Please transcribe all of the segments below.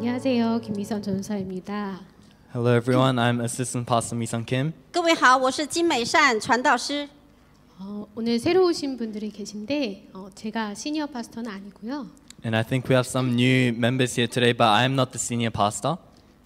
안녕하세요. 김미선 전사입니다. Hello everyone. I'm Assistant Pastor Mi-sun Kim. 各位好，我是金美善传道师。 어, 오늘 새로 오신 분들이 계신데 어, 제가 시니어 파스터는 아니고요. And I think we have some new members here today, but I'm not the senior pastor.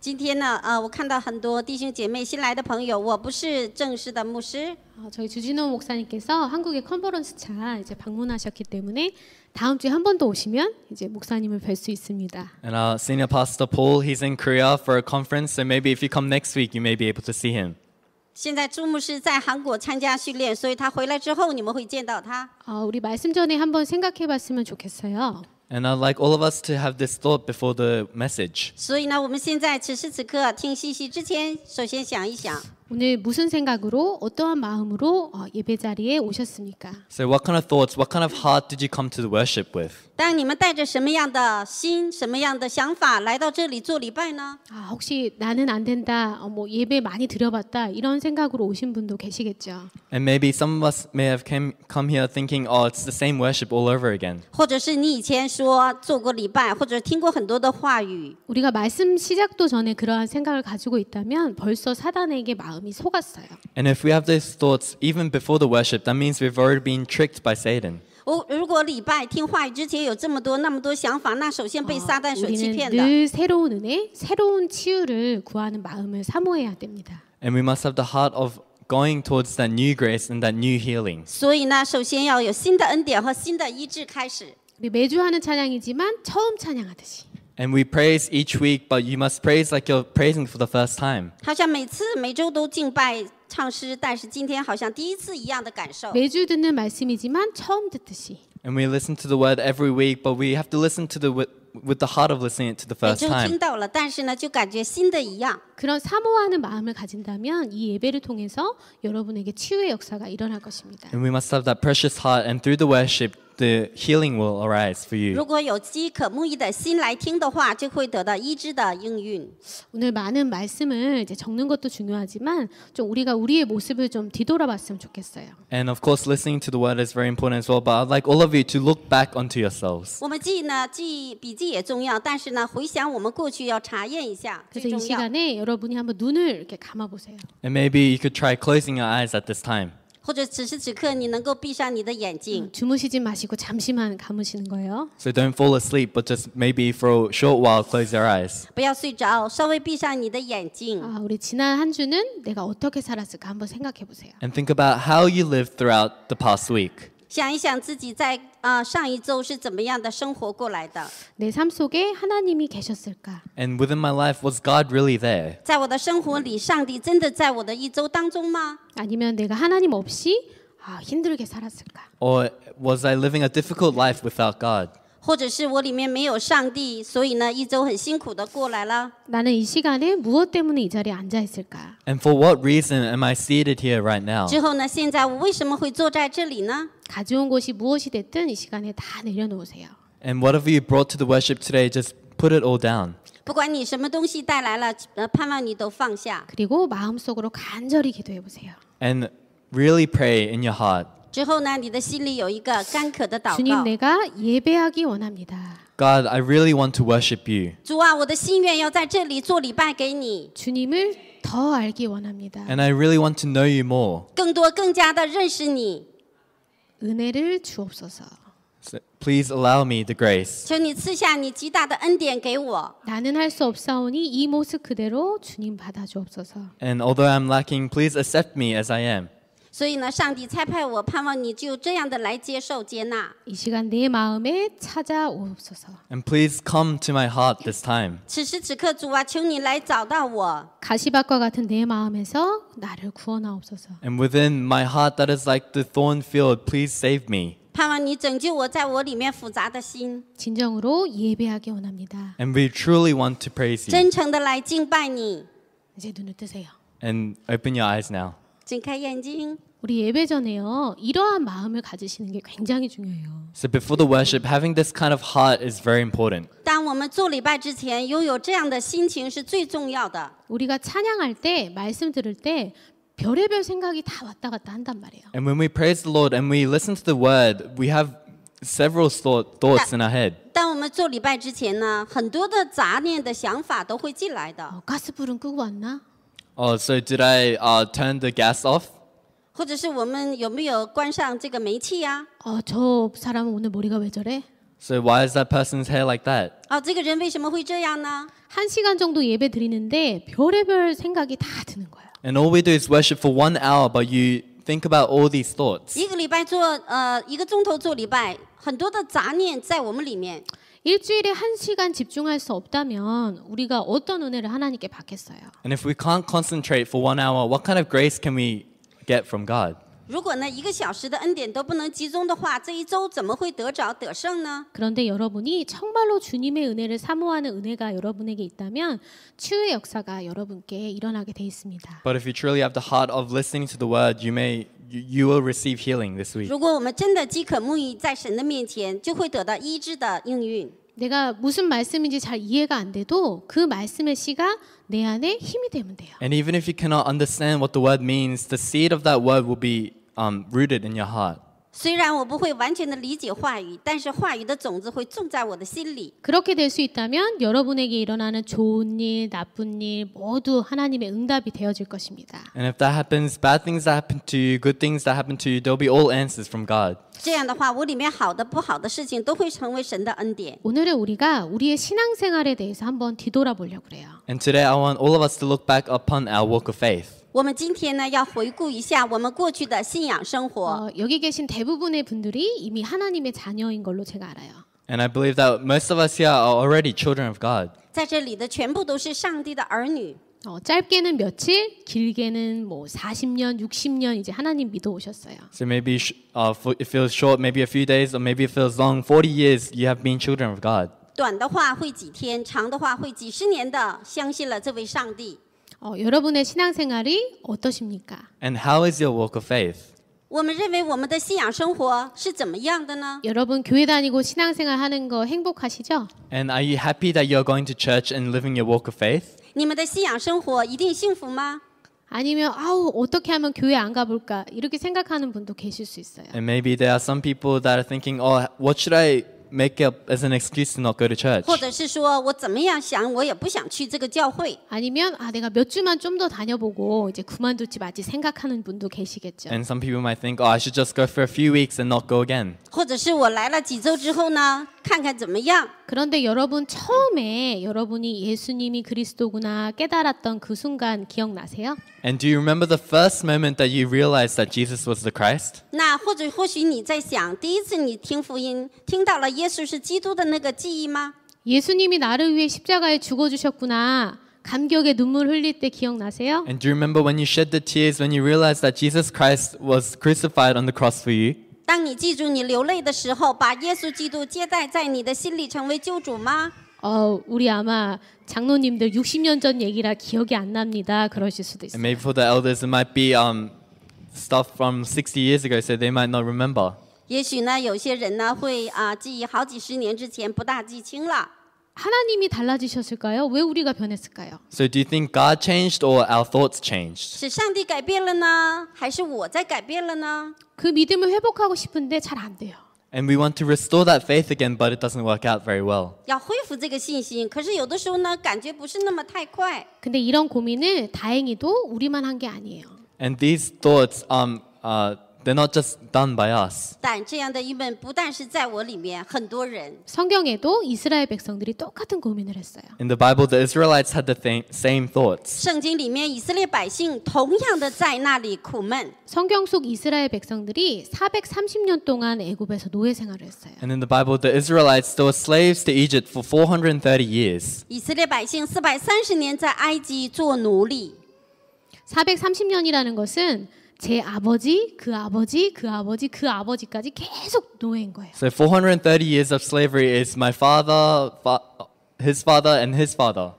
今天呢，呃，我看到很多弟兄姐妹、新来的朋友，我不是正式的牧师。 어, 저희 주진호 목사님께서 한국의 컨퍼런스 차 이제 방문하셨기 때문에 다음 주에 한 번 더 오시면 이제 목사님을 뵐 수 있습니다. And our senior pastor Paul, he's in Korea for a conference, so maybe if you come next week, you may be able to see him. 现在朱牧师在韩国参加训练，所以他回来之后你们会见到他。 어, 우리 말씀 전에 한번 생각해 봤으면 좋겠어요. and i'd like all of us to have this thought before the message 所以呢我们现在此时此刻听西西之前首先想一想 오늘 무슨 생각으로 어떠한 마음으로 예배 자리에 오셨습니까? So what kind of thoughts, what kind of heart did you come to the worship with? 当你们带着什么样的心、什么样的想法来到这里做礼拜呢? 아, 혹시 나는 안 된다, 어, 뭐 예배 많이 들어봤다 이런 생각으로 오신 분도 계시겠죠. And maybe some of us may have came, come here thinking, oh, it's the same worship all over again. 或者是你以前说做过礼拜，或者听过很多的话语。우리가 말씀 시작도 전에 그러한 생각을 가지고 있다면 벌써 사단에게 마음 마음이 속았어요. And if we have these thoughts even before the worship, that means we've already been tricked by Satan. 我如果礼拜听话语之前有这么多那么多想法，那首先被撒旦所欺 우리는 骗的。늘 새로운 은혜, 새로운 치유를 구하는 마음을 사모해야 됩니다. And we must have the heart of going towards that new grace and that new healing. 所以呢，首先要有新的恩典和新的医治开始。우리 매주 하는 찬양이지만 처음 찬양하듯이 And we praise each week, but you must praise like you're praising for the first time. 好像每次每周都敬拜唱诗，但是今天好像第一次一样的感受。 듣는 말씀이지만 처음 듣듯이 And we listen to the word every week, but we have to listen to the with, the heart of listening it to the first 周听 time. 到了，但是呢，就感觉新的一样。 사모하는 마음을 가진다면 이 예배를 통해서 여러분에게 치유의 역사가 일어날 것입니다. And we must have that precious heart, and through the worship, the healing will arise for you. 如果有饥渴慕义的心来听的话，就会得到医治的应允。 오늘 많은 말씀을 이제 적는 것도 중요하지만 좀 우리가 우리의 모습을 좀 뒤돌아봤으면 좋겠어요. And of course, listening to the word is very important as well. But I'd like all of you to look back onto yourselves. 我们记呢记笔记也重要，但是呢回想我们过去要查验一下最 그래서 이重要。 시간에 여러분이 한번 눈을 이렇게 감아 보세요. And maybe you could try closing your eyes at this time. 或者此时此刻你能够闭上你的眼睛。 주무시지 마시고 잠시만 감으시는 거예요. So don't fall asleep, but just maybe for a short while close your eyes. 不要睡着，稍微闭上你的眼睛。 아, 우리 지난 한 주는 내가 어떻게 살았을까 한번 생각해 보세요. And think about how you lived throughout the past week. 想一想自己在啊上一周是怎么样的生活过来的。내 삶 속에 하나님이 계셨을까? And within my life, was God really there? 在我的生活里，上帝真的在我的一周当中吗？ 아니면 내가 하나님 없이 아, 힘들게 살았을까? Or was I living a difficult life without God? 或者是我里面没有上帝，所以呢一周很辛苦的过来了。 나는 이 시간에 무엇 때문에 이 자리에 앉아 있을까? And for what reason am I seated here right now? 之后呢，现在我为什么会坐在这里呢？ 가져온 것이 무엇이 됐든 이 시간에 다 내려놓으세요. And whatever you brought to the worship today, just put it all down. 不管你什么东西带来了，呃，盼望你都放下。 그리고 마음속으로 간절히 기도해 보세요. And really pray in your heart. 주님, 내가 예배하기 원합니다. God, I really want to worship you. 主啊，我的心愿要在这里做礼拜给你。 주님을 더 알기 원합니다. And I really want to know you more. 更多更加的认识你。 은혜를 주옵소서. So, please allow me the grace. 求你赐下你极大的恩典给我。 나는 할 수 없사오니 이 모습 그대로 주님 받아 주옵소서. And although I'm lacking, please accept me as I am. 所以呢，上帝差派我，盼望你就这样的来接受接纳。이 시간 내 마음에 찾아오소서. And please come to my heart this time. 此时此刻，主啊，求你来找到我。 가시밭과 같은 내 마음에서 나를 구원하옵소서. And within my heart that is like the thorn field, please save me. 盼望你拯救我在我里面复杂的心。 진정으로 예배하기 원합니다. And we truly want to praise you. 真诚的来敬拜你。이제 눈을 뜨세요. And open your eyes now. 우리 예배 전에요. 이러한 마음을 가지시는 게 굉장히 중요해요. So before the worship, having this kind of heart is very important. 当我们做礼拜之前拥有这样的心情是最重要的. 우리가 찬양할 때 말씀 들을 때 별의별 생각이 다 왔다 갔다 한단 말이에요. And when we praise the Lord and we listen to the word, we have several thought, thoughts in our head. 当我们做礼拜之前呢，很多的杂念的想法都会进来的。가스불은 끄고 왔나? Oh, so did I uh, turn the gas off? 或者是我们有没有关上这个煤气呀、어, 저 사람은 오늘 머리가 왜 저래? So why is that person's hair like that? 啊？哦，这个人为什么会这样呢？한 시간 정도 예배 드리는데 별의별 생각이 다 드는 거야. And all we do is worship for one hour, but you think about all these thoughts. 一个礼拜做呃一个钟头做礼拜，很多的杂念在我们里面。 일주일에 한 시간 집중할 수 없다면 우리가 어떤 은혜를 하나님께 받겠어요? And if we can't concentrate for one hour, what kind of grace can we get from God? 如果呢一个小时的恩典都不能集中的话，这一周怎么会得着得胜呢？ 그런데 여러분이 정말로 주님의 은혜를 사모하는 은혜가 여러분에게 있다면 치유의 역사가 여러분께 일어나게 돼 있습니다. But if you truly have the heart of listening to the word, you may you will receive healing this week. 如果我们真的饥渴沐浴在神的面前，就会得到医治的应允。 내가 무슨 말씀인지 잘 이해가 안 돼도 그 말씀의 씨가 내 안에 힘이 되면 돼요. And even if you cannot understand what the word means, the seed of that word will be um, rooted in your heart. 虽然我不会完全的理解话语，但是话语的种子会种在我的心里。 그렇게 될수 있다면 여러분에게 일어나는 좋은 일, 나쁜 일 모두 하나님의 응답이 되어질 것입니다. And if that happens, bad things that happen to you, good things that happen to you, there'll be all answers from God. 这样的话，我里面好的、不好的事情都会成为神的恩典。 오늘은 우리가 우리의 신앙생활에 대해서 한번 뒤돌아보려고 그래요. And today I want all of us to look back upon our walk of faith. 我们今天呢，要回顾一下我们过去的信仰生活。 어, 여기 계신 대부분의 분들이 이미 하나님의 자녀인 걸로 제가 알아요. And I believe that most of us here are already children of God. 在这里的全部都是上帝的儿女， 어, 짧게는 며칠, 길게는 뭐 40년, 60년 이제 하나님 믿어 오셨어요. So maybe sh- uh, f- it feels short, maybe a few days, or maybe it feels long. 40 years, you have been children of God. 短的话会几天，长的话会几十年的，相信了这位上帝。 어, 여러분의 신앙생활이 어떠십니까? And how is your walk of faith? 我们认为我们的信仰生活是怎么样的呢？ 여러분 교회 다니고 신앙생활 하는 거 행복하시죠? And are you happy that you're going to church and living your walk of faith? 你们的信仰生活一定幸福吗？ 아니면 아우 어떻게 하면 교회 안 가볼까 이렇게 생각하는 분도 계실 수 있어요. And maybe there are some people that are thinking, oh, what should I make up as an excuse to not go to church. 或者是说我怎么样想，我也不想去这个教会。 아니면 아 내가 몇 주만 좀 더 다녀보고 이제 그만둘지 말지 생각하는 분도 계시겠죠. And some people might think, oh, I should just go for a few weeks and not go again. 或者是我来了几周之后呢，看看怎么样。 그런데 여러분 처음에 여러분이 예수님이 그리스도구나 깨달았던 그 순간 기억나세요? And do you remember the first moment that you realized that Jesus was the Christ? 那或者或许你在想，第一次你听福音听到了耶稣是基督的那个记忆吗？ 예수님이 나를 위해 십자가에 죽어 주셨구나. 감격에 눈물 흘릴 때 기억나세요? And do you remember when you shed the tears when you realized that Jesus Christ was crucified on the cross for you? 当你记住你流泪的时候，把耶稣基督接待在你的心里，成为救主吗？哦，우리아마장로님들육십년전얘기라기억이안납니다그러실수도있어요 maybe for the elders, it might be um stuff from sixty years ago, so they might not remember. 也许呢，有些人呢会啊，记忆好几十年之前，不大记清了。 하나님이 달라지셨을까요? 왜 우리가 변했을까요? So do you think God changed or our thoughts changed? 是上帝改变了呢，还是我在改变了呢？그 믿음을 회복하고 싶은데 잘 안 돼요. And we want to restore that faith again, but it doesn't work out very well. 要恢复这个信心，可是有的时候呢，感觉不是那么太快。 근데 이런 고민을 다행히도 우리만 한 게 아니에요. And these thoughts um uh They're not just done by us. 但这样的郁闷不但是在我里面，很多人。 성경에도 이스라엘 백성들이 똑같은 고민을 했어요. In the Bible, the Israelites had the same thoughts. 圣经里面以色列百姓同样的在那里苦闷。 성경 속 이스라엘 백성들이 430년 동안 애굽에서 노예 생활을 했어요. And in the Bible, the Israelites were slaves to Egypt for 430 years. 以色列百姓四百三年在埃及做奴隶 430년이라는 것은 제 아버지, 그 아버지, 그 아버지, 그 아버지까지 계속 노예인 거예요. So 430 years of slavery is my father, fa his father, and his father.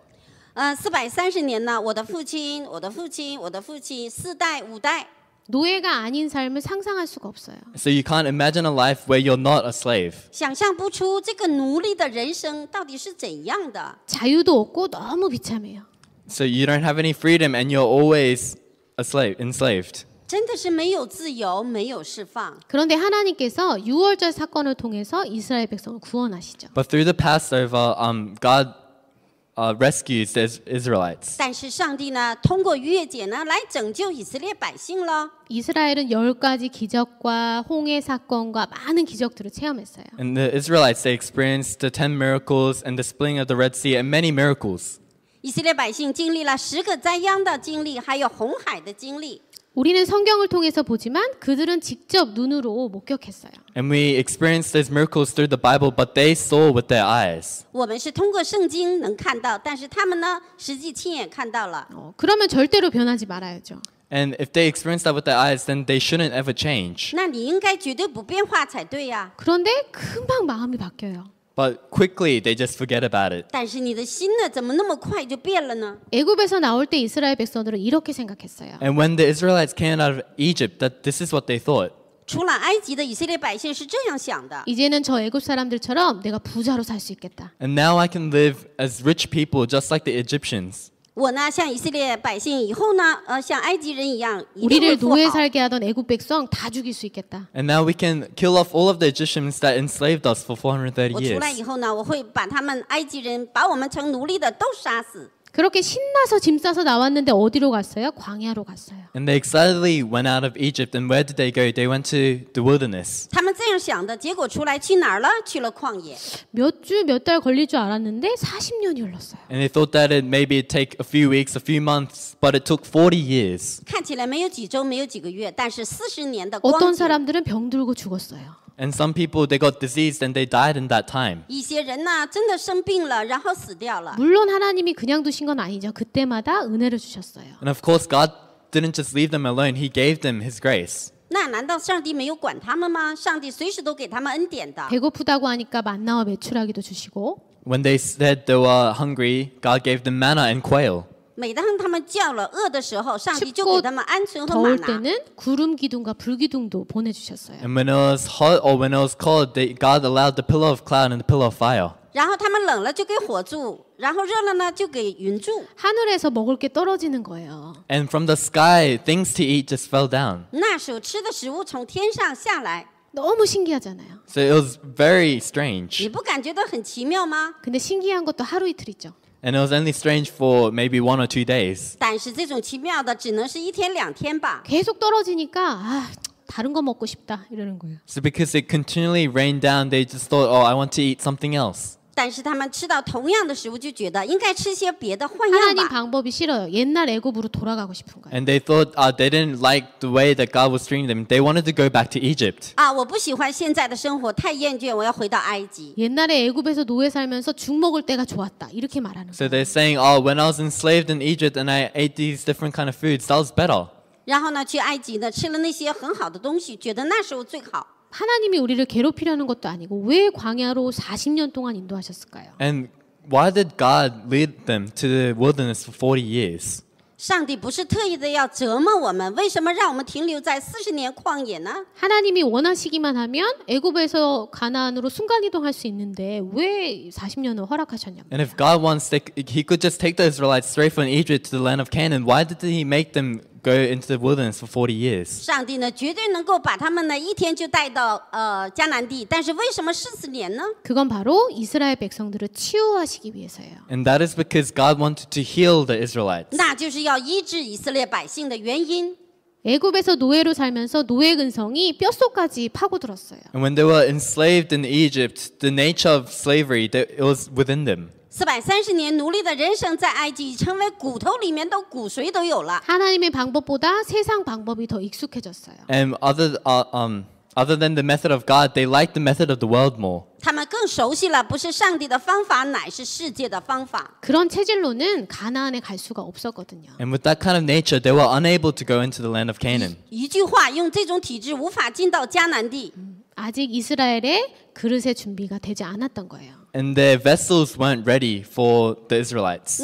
呃，四百三十年呢，我的父亲，我的父亲，我的父亲，四代五代。 노예가 아닌 삶을 상상할 수가 없어요. So you can't imagine a life where you're not a slave. 想象不出这个奴隶的人生到底是怎样的. 자유도 없고 너무 비참해요. So you don't have any freedom and you're always a slave, enslaved. 그런데 하나님께서 6월절 사건을 통해서 이스라엘 백성을 구원하시죠. But through the Passover, um, God uh, rescues the Israelites. 但是上帝呢，通过逾越节呢，来拯救以色列百姓了。 이스라엘은 열 가지 기적과 홍해 사건과 많은 기적들을 체험했어요. And the Israelites they experienced the ten miracles and the splitting of the Red Sea and many miracles. 以色列百姓经历了十个灾殃的经历，还有红海的经历。 우리는 성경을 통해서 보지만 그들은 직접 눈으로 목격했어요. And we experienced these miracles through the Bible, but they saw with their eyes. 我们是通过圣经能看到，但是他们呢，实际亲眼看到了。 어, 그러면 절대로 변하지 말아야죠. And if they experience that with their eyes, then they shouldn't ever change. 那你应该绝对不变化才对呀。 그런데 금방 마음이 바뀌어요. But quickly they just forget about it. 但是你的心呢，怎么那么快就变了呢？ 애굽에서 나올 때 이스라엘 백성들은 이렇게 생각했어요. And when the Israelites came out of Egypt, that this is what they thought. 除了埃及的以色列百姓是这样想的： 이제는 저 애굽 사람들처럼 내가 부자로 살수 있겠다. And now I can live as rich people just like the Egyptians. 我呢，像以色列百姓，以后呢，呃，像埃及人一样，一定过得好。我们的奴役、杀掉的外国百姓，都杀死。And now we can kill off all of the Egyptians that enslaved us for 430 years. 我出来以后呢，我会把他们埃及人，把我们成奴隶的都杀死。 그렇게 신나서 짐 싸서 나왔는데 어디로 갔어요? 광야로 갔어요. And they excitedly went out of Egypt, and where did they go? They went to the wilderness. 他们这样想的，结果出来去哪儿了？去了旷野。몇주 몇 달 걸릴 줄 알았는데 40년이 흘렀어요. And they thought that it maybe take a few weeks, a few months, but it took 40 years. 看起来没有几周，没有几个月，但是40年的光景。어떤 사람들은 병들고 죽었어요. And some people they got diseased and they died in that time. 一些人呐，真的生病了，然后死掉了。And of course God didn't just leave them alone, he gave them his grace. 那难道上帝没有管他们吗？上帝随时都给他们恩典的。When they said they were hungry, God gave them manna and quail. 每当他们叫了饿的时候，上帝就给他们鹌鹑和 더울 马拿。 때는 구름 기둥과 불 기둥도 보내주셨어요. And when it was hot or when it was cold, they, God allowed the pillar of cloud and the pillar of fire. 然后他们冷了就给火柱，然后热了呢就给云柱。 하늘에서 먹을 게 떨어지는 거예요. And from the sky, things to eat just fell down. 那时候吃的食物从天上下来， 너무 신기하잖아요. So it was very strange. 你不感觉到很奇妙吗？ 근데 신기한 것도 하루 이틀이죠. And it was only strange for maybe one or two days. 但是这种奇妙的只能是一天两天吧。So because it continually rained down, they just thought, oh, I want to eat something else. 但是他们吃到同样的食物就觉得应该吃些别的换样 하나님 吧。 방법이 싫어요. 옛날 애굽으로 돌아가고 싶은 거예요. And they thought uh, they didn't like the way that God was treating them. They wanted to go back to Egypt. 啊，我不喜欢现在的生活，太厌倦，我要回到埃及。 옛날에 애굽에서 노예 살면서 죽 먹을 때가 좋았다. 이렇게 말하는 So 거예요. they're saying, oh, when I was enslaved in Egypt and I ate these different kind of foods, that was better. 然后呢，去埃及呢，吃了那些很好的东西，觉得那时候最好。 하나님이 우리를 괴롭히려는 것도 아니고 왜 광야로 40년 동안 인도하셨을까요? And why did God lead them to the wilderness for 40 years? 上帝不是特意的要折磨我们，为什么让我们停留在四十年旷野呢？ 하나님이 원하시기만 하면 애굽에서 가나안으로 순간 이동할 수 있는데 왜 40년을 허락하셨냐고. And if God wants, they, He could just take the Israelites straight from Egypt to the land of Canaan. Why did He make them go into the wilderness for 40 years. 上帝呢，绝对能够把他们呢一天就带到呃迦南地，但是为什么四十年呢？that is because God wanted to heal the Israelites. 那就是要医治以色列百姓的原因。 애굽에서 노예로 살면서 노예 근성이 뼛속까지 파고들었어요. And when they were enslaved in Egypt, the nature of slavery that was within them. 四百三十年奴隶的人生在埃及成为骨头里面都骨髓都有了。 하나님의 방법보다 세상 방법이 더 익숙해졌어요. And other, uh, um, other than the method of God, they like the method of the world more. 他们更熟悉了不是上帝的方法，乃是世界的方法。 그런 체질로는 가나안에 갈 수가 없었거든요. And with that kind of nature, they were unable to go into the land of Canaan. 一句话，用这种体制无法进到迦南地。 아직 이스라엘의 그릇의 준비가 되지 않았던 거예요. And their vessels weren't ready for the Israelites.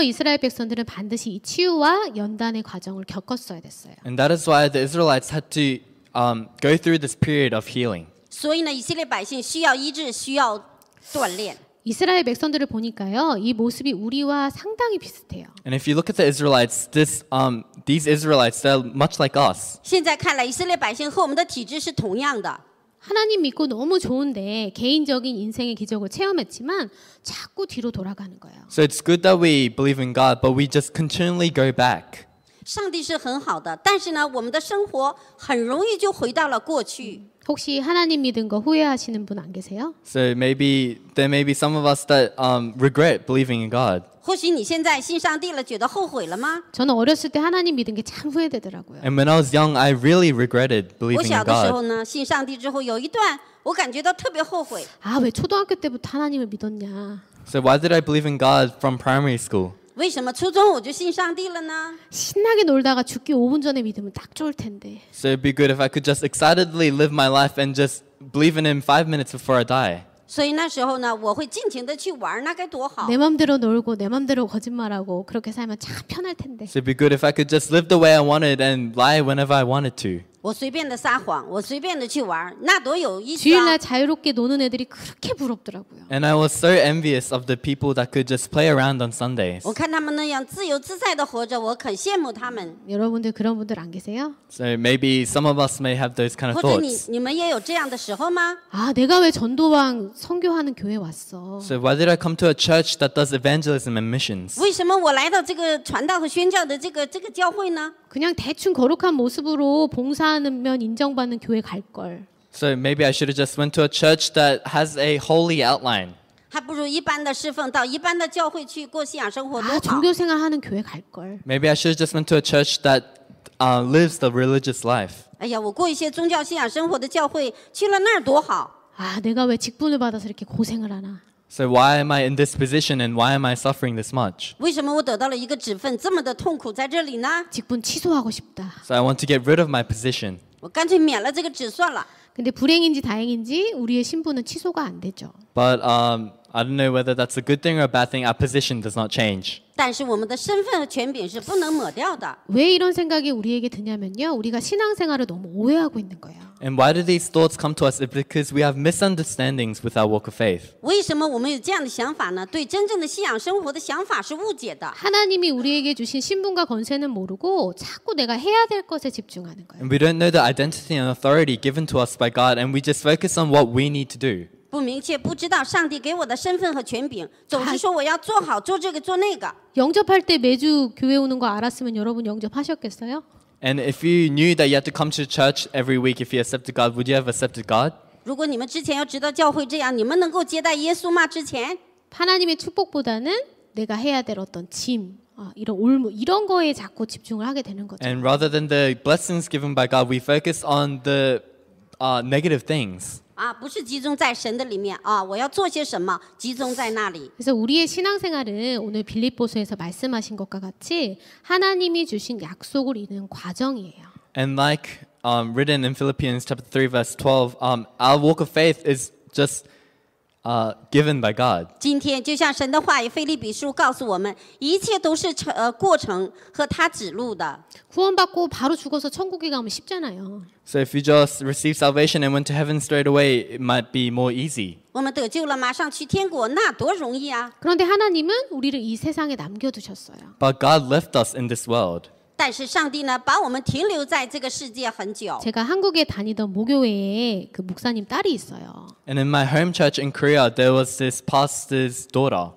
이스라엘 백성들은 반드시 이 치유와 연단의 과정을 겪었어야 됐어요. And that is why the Israelites had to um, go through this period of healing. 所以呢，以色列百姓需要医治，需要锻炼。 이스라엘 백성들을 보니까요, 이 모습이 우리와 상당히 비슷해요. And if you look at the Israelites, this um these Israelites they're much like us. 现在看来，以色列百姓和我们的体质是同样的。 하나님 믿고 너무 좋은데 개인적인 인생의 기적을 체험했지만 자꾸 뒤로 돌아가는 거예요. So it's good that we believe in God, but we just continually go back. 上帝是很好的，但是呢，我们的生活很容易就回到了过去。 혹시 하나님 믿은 거 후회하시는 분 안 계세요? So maybe there may be some of us that um, regret believing in God. 或许你现在信上帝了，觉得后悔了吗？ 저는 어렸을 때 하나님 믿은 게 참 후회되더라고요. And when I was young, I really regretted 我 believing 小 in 的时候 God. 呢，信上帝之后有一段，我感觉到特别后悔。 아, 왜 초등학교 때부터 하나님을 믿었냐. So why did I believe in God from primary school? 为什么初中我就信上帝了呢？신나게 놀다가 죽기 5분 전에 믿으면 딱 좋을 텐데. So it'd be good if I could just excitedly live my life and just believe in Him five minutes before I die. 所以那时候呢，我会尽情的去玩，那该多好내 맘대로 놀고 내 맘대로 거짓말하고 그렇게 살면 참 편할 텐데. So it'd be good if I could just live the way I wanted and lie whenever I wanted to. 주일날 자유롭게 노는 애들이 그렇게 부럽더라고요. And I was so envious of the people that could just play around on Sundays. 我看他们那样自由自在的活着，我很羡慕他们。여러분들 그런 분들 안 계세요? So maybe some of us may have those kind of thoughts. 或者你你们也有这样的时候吗？ 아, 내가 왜 전도왕 선교하는 교회 왔어? So why did I come to a church that does evangelism and missions? 为什么我来到这个传道和宣教的这个这个教会呢？ 그냥 대충 거룩한 모습으로 봉사 인정받으면 인정받는 교회 갈 걸. So maybe I should have just went to a church that has a holy outline. 还不如一般的侍奉到一般的教会去过信仰生活多 아, 好。 종교 생활하는 교회 갈 걸. Maybe I should have just went to a church that uh, lives the religious life. 哎呀，我过一些宗教信仰生活的教会，去了那儿多好。 아, 내가 왜 직분을 받아서 이렇게 고생을 하나? So why am I in this position and why am I suffering this much? 为什么我得到了一个职分，这么的痛苦在这里呢？So I want to get rid of my position. 我干脆免了这个职算了。 불행인지 다행인지 우리의 신분은 취소가 안 되죠. But um, I don't know whether that's a good thing or a bad thing. Our position does not change. 但是我们的身份和权柄是不能抹掉的。왜 And why do these thoughts come to us? It's because we have misunderstandings with our walk of faith. 为什么我们有这样的想法呢？对真正的信仰生活的想法是误解的。we don't know the identity and authority given to us by God, and we just focus on what we need to do. 不明确，不知道上帝给我的身份和权柄，总是说我要做好，做这个，做那个。 영접할 때 매주 교회 오는 거 알았으면 여러분 영접하셨겠어요? And if you knew that you had to come to church every week if you accepted God, would you have accepted God? 如果你们之前要知道教会这样，你们能够接待耶稣吗？之前 하나님의 축복보다는 내가 해야 될 어떤 짐, 아, 이런 올무 이런 거에 자꾸 집중을 하게 되는 거죠. And rather than the blessings given by God, we focus on the uh, negative things. 아, 不是集中在神的里面啊我要做些什么集中在那里 그래서 우리의 신앙생활은 오늘 빌립보서에서 말씀하신 것과 같이 하나님이 주신 약속을 이루는 과정이에요. And like um, written in Philippians chapter 3 verse 12, um, our walk of faith is just uh, given by God. 今天就像神的话语，《菲利比书》告诉我们，一切都是成呃过程和他指路的。 구원받고 바로 죽어서 천국에 가면 쉽잖아요. So if you just receive salvation and went to heaven straight away, it might be more easy. 我们得救了，马上去天国，那多容易啊！ 그런데 하나님은 우리를 이 세상에 남겨두셨어요. But God left us in this world. 但是上帝呢，把我们停留在这个世界很久。 제가 한국에 다니던 모교회에 그 목사님 딸이 있어요. And in my home church in Korea, there was this pastor's daughter.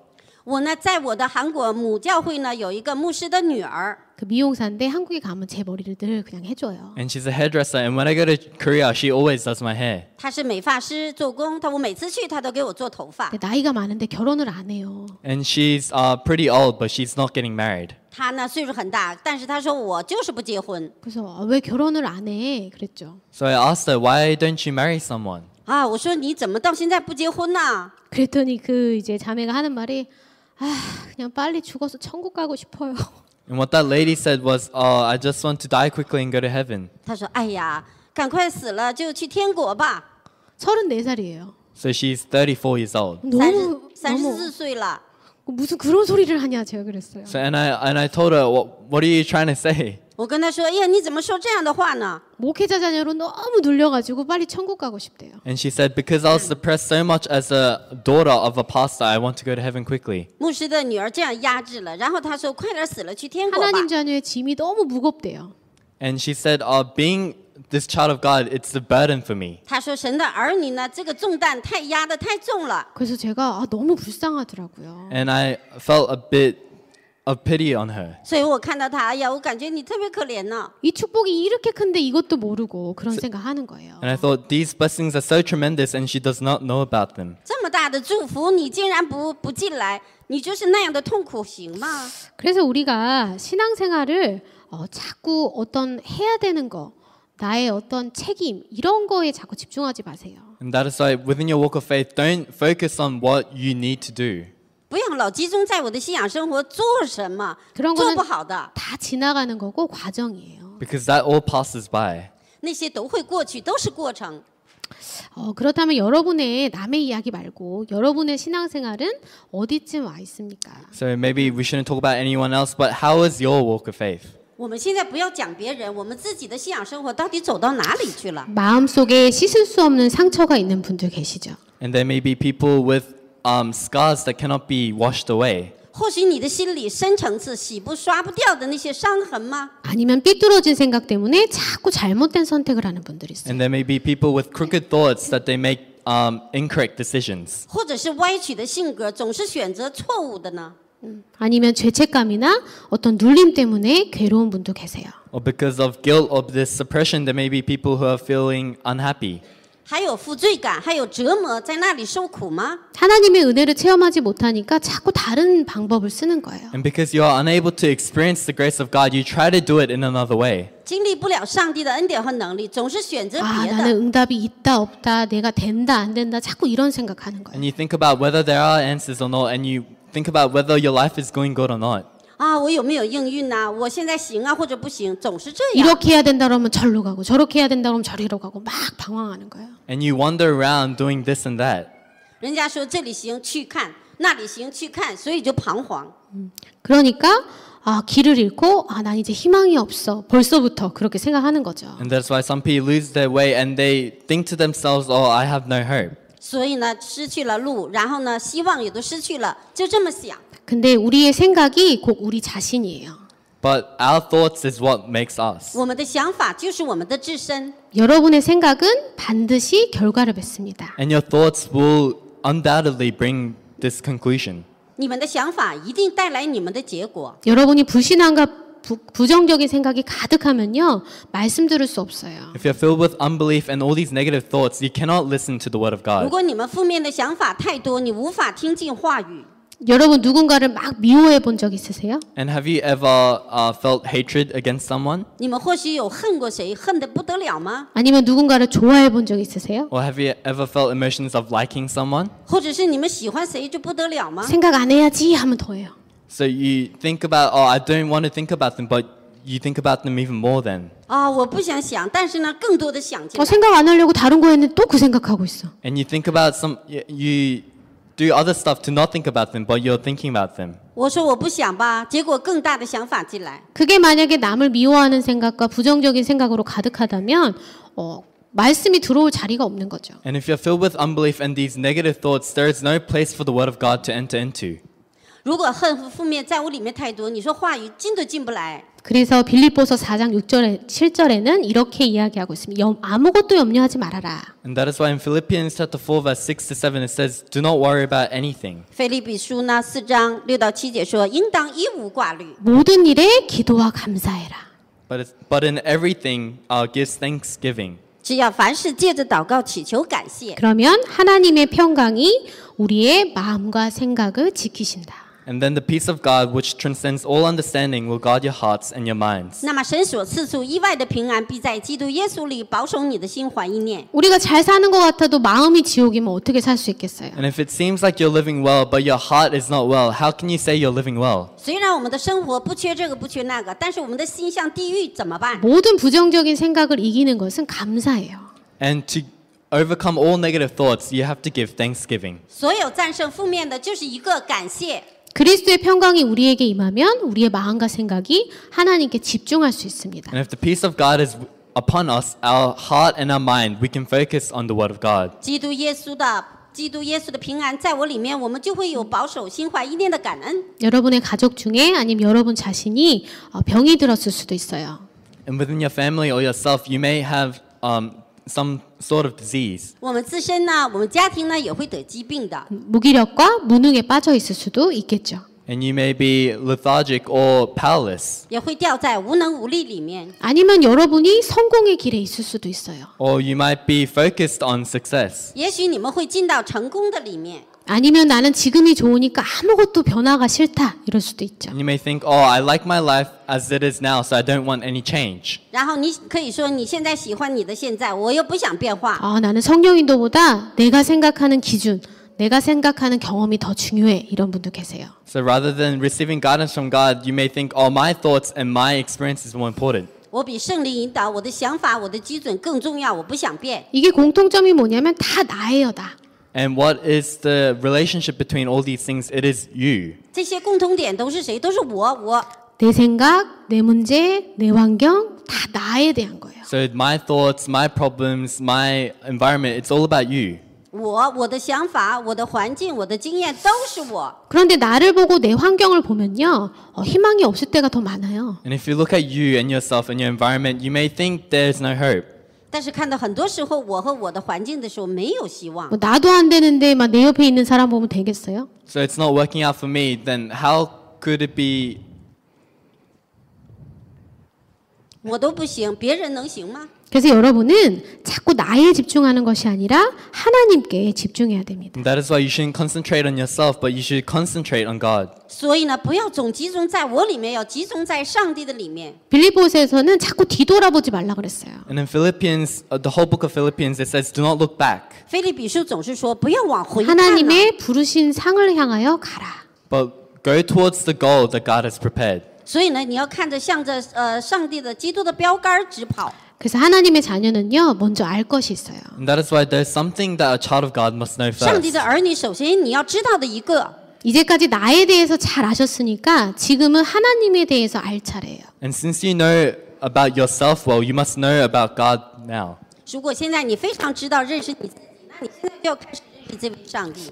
我呢，在我的韩国母教会呢，有一个牧师的女儿。그 미용사인데 한국에 가면 제 머리를 늘 그냥 해줘요. And she's a hairdresser. And when I go to Korea, she always does my hair. 她是美发师，做工。她我每次去，她都给我做头发。근데 나이가 많은데 결혼을 안 해요. And she's uh, pretty old, but she's not getting married. 他呢岁数很大，但是他说我就是不结婚。 그래서 아, 왜 결혼을 안 해? 그랬죠. So I asked her, why don't you marry someone? 啊，我说你怎么到现在不结婚呢？ 그랬더니 그 이제 자매가 하는 말이 아 그냥 빨리 죽어서 천국 가고 싶어요. And what that lady said was, oh, I just want to die quickly and go to heaven. 他说：“哎呀，赶快死了就去天国吧。 34살이에요. So she's 34 years old. 三十 너무 三十 너무 四岁了， 무슨 그런 소리를 하냐 제가 그랬어요. So and I and I told her what what are you trying to say? 我跟她说，哎呀，你怎么说这样的话呢？ 목회자 자녀로 너무 눌려가지고 빨리 천국 가고 싶대요. And she said because I was suppressed so much as a daughter of a pastor, I want to go to heaven quickly. 牧师的女儿这样压制了，然后她说，快点死了去天国吧。하나님 자녀의 짐이 너무 무겁대요. And she said, uh, being this child of God, it's a burden for me. 他说神的儿女呢，这个重担太压得太重了。 그래서 제가 아, 너무 불쌍하더라고요. And I felt a bit of pity on her. 所以我看到他，哎呀，我感觉你特别可怜呢、이 축복이 이렇게 큰데 이것도 모르고 그런 생각하는 거예요. And I thought these blessings are so tremendous and she does not know about them. 这么大的祝福，你竟然不不进来，你就是那样的痛苦，行吗？ 그래서 우리가 신앙생활을 어, 자꾸 어떤 해야 되는 거 나의 어떤 책임 이런 거에 자꾸 집중하지 마세요. And that is why within your walk of faith, don't focus on what you need to do. 不要老集中在我的信仰生活做什么，做不好的。다 지나가는 거고 과정이에요. Because that all passes by. 那些都会过去，都是过程。 어, 그렇다면 여러분의 남의 이야기 말고 여러분의 신앙생활은 어디쯤 와 있습니까? So maybe we shouldn't talk about anyone else, but how is your walk of faith? 我们现在不要讲别人，我们自己的信仰生活到底走到哪里去了？마음속에 씻을 수 없는 상처가 있는 분들 계시죠. And there may be people with um, scars that cannot be washed away. 或许你的心里深层次洗不刷不掉的那些伤痕吗? 아니면 삐뚤어진 생각 때문에 자꾸 잘못된 선택을 하는 분들이 있어요. And there may be people with crooked thoughts that they make um, incorrect decisions. 或者是歪曲的性格，总是选择错误的呢? 아니면 죄책감이나 어떤 눌림 때문에 괴로운 분도 계세요. Or because of guilt or this suppression, there may be people who are feeling unhappy. 还有负罪感，还有折磨，在那里受苦吗？ 하나님의 은혜를 체험하지 못하니까 자꾸 다른 방법을 쓰는 거예요. And because you are unable to experience the grace of God, you try to do it in another way. 经历不了上帝的恩典和能力，总是选择别的。아, 나는 응답이 있다 없다, 내가 된다 안 된다 자꾸 이런 생각하는 거예요. And you think about whether there are answers or not, and you Think about whether your life is going good or not. 啊我有没有应运呐我现在行啊或者不行总是这样이렇게 해야 된다 그러면 절로 가고 저렇게 해야 된다 그러면 저리로 가고 막 방황하는 거예요. And you wander around doing this and that. 人家说这里行去看，那里行去看，所以就彷徨。 그러니까 아, 길을 잃고 아, 난 이제 희망이 없어. 벌써부터 그렇게 생각하는 거죠. And that's why some people lose their way and they think to themselves, "Oh, I have no hope." 所以呢失去了路，然后呢希望也都失去了，就这么想。 근데 우리의 생각이 곧 우리 자신이에요. But our thoughts is what makes us. 我们的想法就是我们的自身。 여러분의 생각은 반드시 결과를 맺습니다. And your thoughts will undoubtedly bring this conclusion. 你们的想法一定带来你们的结果。여러분이 불신앙과 부, 정적인 생각이 가득하면요 말씀 들을 수 없어요. If you're filled with unbelief and all these negative thoughts, you cannot listen to the word of God. 如果你们负面的想法太多，你无法听进话语。 여러분 누군가를 막 미워해 본 적 있으세요? And have you ever uh, felt hatred against someone? 你们或许有恨过谁，恨得不得了吗？ 아니면 누군가를 좋아해 본 적 있으세요? Or have you ever felt emotions of liking someone? 或者是你们喜欢谁就不得了吗？ 생각 안 해야지 하면 더해요. So you think about, oh, I don't want to think about them, but you think about them even more then. 啊，我不想想，但是呢，更多的想进 어, 来。 생각 안 하려고 다른 거 했는데 또그 생각하고 있어. And you think about some, you do other stuff to not think about them, but you're thinking about them. 我说我不想吧，结果更大的想法进来。 그게 만약에 남을 미워하는 생각과 부정적인 생각으로 가득하다면 어, 말씀이 들어올 if you're filled with unbelief and these negative thoughts, there is no place for the Word of God to enter into. 그래서 빌립보서 4장 6절에 7절에는 이렇게 이야기하고 있습니다. 아무것도 염려하지 말아라. And that is why in Philippians chapter 4 verse 6 to 7 it says do not worry about anything.腓立比书呢 4장 6到7节说应当一无挂虑. 모든 일에 기도와 감사해라. But but in everything uh, g i v e thanksgiving. 只要凡事借着祷告祈求感谢. 그러면 하나님의 평강이 우리의 마음과 생각을 지키신다. And then the peace of God, which transcends all understanding, will guard your hearts and your minds. 那么神所赐出意外的平安，必在基督耶稣里保守你的心怀意念。And if it seems like you're living well, but your heart is not well, how can you say you're living well? And to overcome all negative thoughts, you have to give thanksgiving. 所有战胜负面的，就是一个感谢。 그리스도의 평강이 우리에게 임하면 우리의 마음과 생각이 하나님께 집중할 수 있습니다. And if the peace of God is upon us, our heart and our mind, we can focus on the word of God. 基督耶稣的基督耶稣的平安在我里面，我们就会有保守心怀一念的感恩。여러분의가족중에아니면여러분자신이병이들었을수도있어요 And within your family or yourself, you may have um, some sort of disease. 我们自身呢，我们家庭呢也会得疾病的。 무기력과 무능에 빠져 있을 수도 있겠죠. And you may be lethargic or powerless. 也会掉在无能无力里面。 아니면 여러분이 성공의 길에 있을 수도 있어요. Or you might be focused on success. 也许你们会进到成功的里面。 아니면 나는 지금이 좋으니까 아무것도 변화가 싫다 이럴 수도 있죠. You may think, oh, I like my life as it is now, so I don't want any change. 然后你可以说你现在喜欢你的现在，我又不想变化。 아, 나는 성령인도보다 내가 생각하는 기준, 내가 생각하는 경험이 더 중요해 이런 분도 계세요. So rather than receiving guidance from God, you may think, oh, my thoughts and my experience is more important. 我比圣灵引导，我的想法、我的基准更重要，我不想变。이게 공통점이 뭐냐면 다 나예요, 나. And what is the relationship between all these things? It is you. 这些共同点都是谁？都是我，我。내 생각, 내 문제, 내 환경 다 나에 대한 거예요. So my thoughts, my problems, my environment, it's all about you. 我、我的想法、我的环境、我的经验都是我。And if you look at you and yourself and your environment, you may think there's no hope. 但是看到很多时候，我和我的环境的时候，没有希望。 그래서 여러분은 자꾸 나에 집중하는 것이 아니라 하나님께 집중해야 됩니다. That is why you shouldn't concentrate on yourself, but you should concentrate on God. 所以呢，不要总集中在我里面，要集中在上帝的里面。빌립보서에서는 자꾸 뒤돌아보지 말라 그랬어요. And in Philippians, uh, the whole book of Philippians, it says, "Do not look back." 菲利比书总是说不要往回看。 하나님의 부르신 상을 향하여 가라. But go towards the goal that God has prepared. 所以呢，你要看着向着呃上帝的基督的标杆直跑。 그래서 하나님의 자녀는요 먼저 알 것이 있어요. And that is why there's something that a child of God must know first. 上帝的儿女首先你要知道的一个。 이제까지 나에 대해서 잘 아셨으니까 지금은 하나님에 대해서 알 차례예요. And since you know about yourself well, you must know about God now. 如果现在你非常知道认识你自己，那你现在就要开始。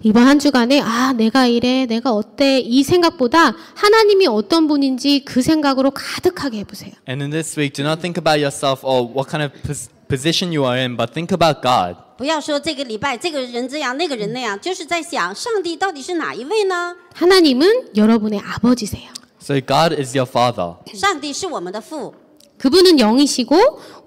이번 한 주간에 아 내가 이래 내가 어때 이 생각보다 하나님이 어떤 분인지 그 생각으로 가득하게 해보세요. And in this week, do not think about yourself or what kind of position you are in, but think about God. 不要说这个礼拜这个人这样那个人那样，就是在想上帝到底是哪一位呢? 하나님은 여러분의 아버지세요. So God is your father. 上帝是我们的父. 그분은 영이시고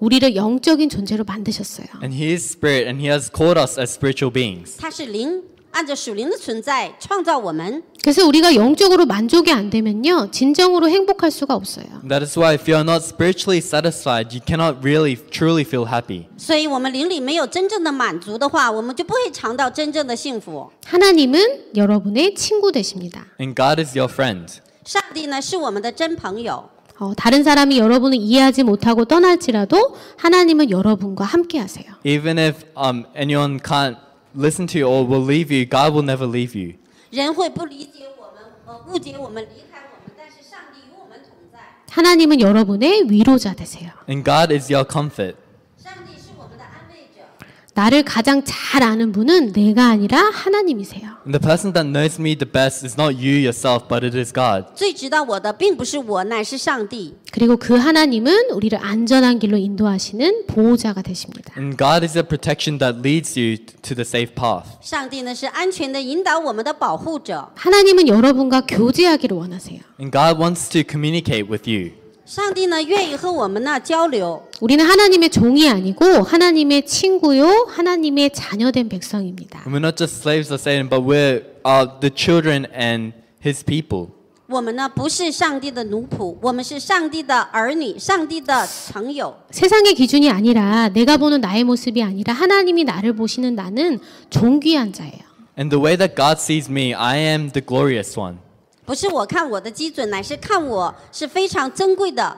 우리를 영적인 존재로 만드셨어요. And he is spirit and he has called us as spiritual beings. 他是灵,按着属灵的存在创造我们. 그래서 우리가 영적으로 만족이 안 되면요. 진정으로 행복할 수가 없어요. That is why if you are not spiritually satisfied, you cannot really truly feel happy. 所以我们灵里没有真正的满足的话,我们就不会尝到真正的幸福. 하나님은 여러분의 친구 되십니다. And God is your friend. 上帝呢是我们的真朋友. 어, 다른 사람이 여러분을 이해하지 못하고 떠날지라도 하나님은 여러분과 함께 하세요. Even if um, anyone can't listen to you or will leave you, God will never leave you. 人会不理解我们，呃，误解我们，离开我们，但是上帝与我们同在。하나님은 여러분의 위로자 되세요. And God is your comfort. 나를 가장 잘 아는 분은 내가 아니라 하나님이세요. The person that knows me the best is not you yourself, but it is God. 最知道我的并不是我，乃是上帝。 그리고 그 하나님은 우리를 안전한 길로 인도하시는 보호자가 되십니다. And God is the protection that leads you to the safe path. 上帝呢是安全的引导我们的保护者。하나님은 여러분과 교제하기를 원하세요. And God wants to communicate with you. 우리는 하나님의 종이 아니고 하나님의 친구요 하나님의 자녀된 백성입니다. We're not just slaves of Satan, but we're uh, the children and His people. 我们呢不是上帝的奴仆，我们是上帝的儿女，上帝的朋友. 세상의 기준이 아니라 내가 보는 나의 모습이 아니라 하나님이 나를 보시는 나는 존귀한 자예요. And the way that God sees me, I am the glorious one. 不是我看我的基准，乃是看我是非常珍贵的。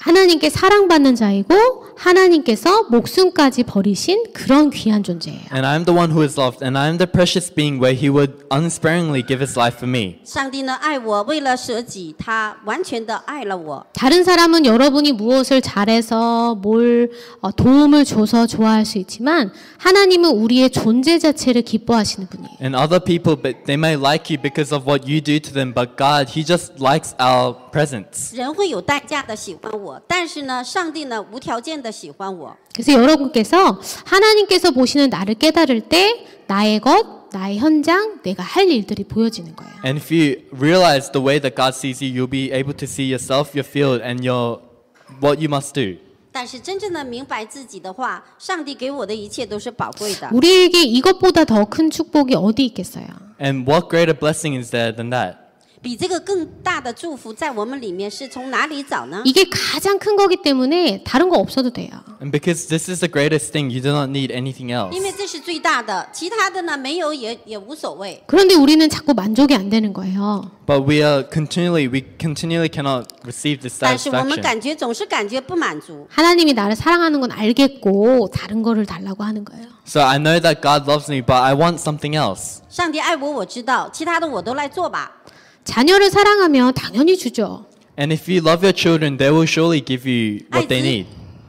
하나님께 사랑받는 자이고 하나님께서 목숨까지 버리신 그런 귀한 존재예요. And I'm the one who is loved, and I'm the precious being where He would unsparingly give His life for me. 上帝呢爱我，为了舍己，他完全的爱了我. 다른 사람은 여러분이 무엇을 잘해서 뭘 어, 도움을 줘서 좋아할 수 있지만 하나님은 우리의 존재 자체를 기뻐하시는 분이에요. And other people, but they may like you because of what you do to them, but God, He just likes our presence. 人会有代价的喜欢我。我，但是呢，上帝呢无条件的喜欢我。 그래서 여러분께서 하나님께서 보시는 나를 깨달을 때 나의 것, 나의 현장, 내가 할 일들이 보여지는 거예요. And if you realize the way that God sees you, you'll be able to see yourself, your field, and your what you must do. 但是真正的明白自己的话，上帝给我的一切都是宝贵的。우리에게 이것보다 더 큰 축복이 어디 있겠어요? And what greater blessing is there than that? 이게 가장 큰 거기 때문에 다른 거 없어도 돼요. And because this is the greatest thing, you do not need anything else. 因为这是最大的，其他的呢没有也也无所谓。 그런데 우리는 자꾸 만족이 안 되는 거예요. But we are continually we continually cannot receive this satisfaction. 但是我们感觉总是感觉不满足。 하나님이 나를 사랑하는 건 알겠고 다른 거를 달라고 하는 거예요. So I know that God loves me, but I want something else. 上帝爱我，我知道，其他的我都来做吧。 자녀를 사랑하면 당연히 주죠. And if you love your children, they will surely give you what they need.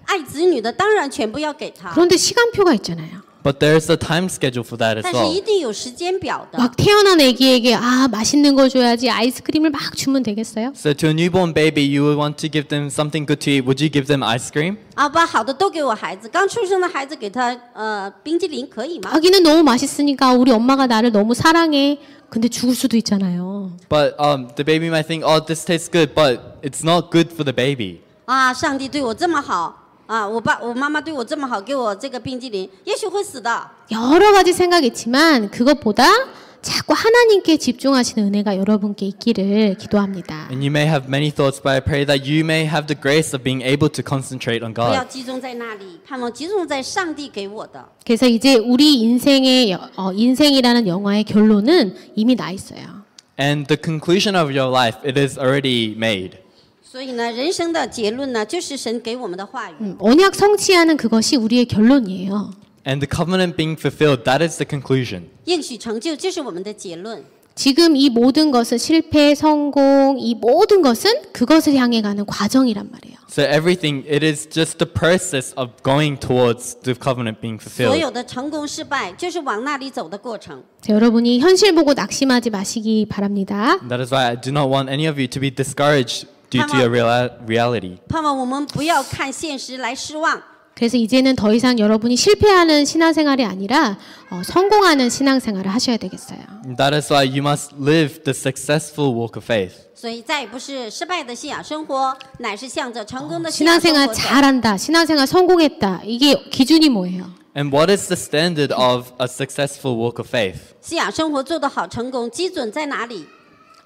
爱子女的当然全部要给他. 그런데 시간표가 있잖아요. But there's a time schedule for that as well. 但是一定有时间表的.막 태어난 아기에게 아 맛있는 거 줘야지 아이스크림을 막 주면 되겠어요? So to a newborn baby, you would want to give them something good to eat. Would you give them ice cream? 啊，把好的都给我孩子。刚出生的孩子给他呃冰激凌可以吗？아기는 너무 맛있으니까 우리 엄마가 나를 너무 사랑해. 근데 죽을 수도 있잖아요. But um, the baby might think, oh, this tastes good, but it's not good for the baby. 啊，上帝对我这么好啊，我爸我妈妈对我这么好，给我这个冰激凌，也许会死的。 여러 가지 생각이 있지만 그것보다 자꾸 하나님께 집중하시는 은혜가 여러분께 있기를 기도합니다. And you may have many thoughts, but I pray that you may have the grace of being able to concentrate on God. 不要集中在那里，盼望集中在上帝给我的。 그래서 이제 우리 인생의 어, 인생이라는 영화의 결론은 이미 나 있어요. And the conclusion of your life, it is already made. 所以呢，人生的结论呢，就是神给我们的话语。 음, 언약 성취하는 그것이 우리의 결론이에요. And the covenant being fulfilled, that is the conclusion. 应许成就就是我们的结论。 지금 이 모든 것은 실패, 성공, 이 모든 것은 그것을 향해 가는 과정이란 말이에요. So everything, it is just the process of going towards the covenant being 所 fulfilled. 有的成功失败就是往那里走的过程。 자, 여러분이 현실 보고 낙심하지 마시기 바랍니다. that is why I do not want any of you to be discouraged due to your reality. 盼望我们不要看现实来失望， 그래서 이제는 더 이상 여러분이 실패하는 신앙생활이 아니라 어, 성공하는 신앙생활을 하셔야 되겠어요. That is why you must live the successful walk of faith. 所以再不是失败的信仰生活，乃是向着成功的 신앙생활 잘한다, 신앙생활 성공했다. 이게 기준이 뭐예요? And what is the standard of a successful walk of faith? 信仰生活做得好，成功基准在哪里？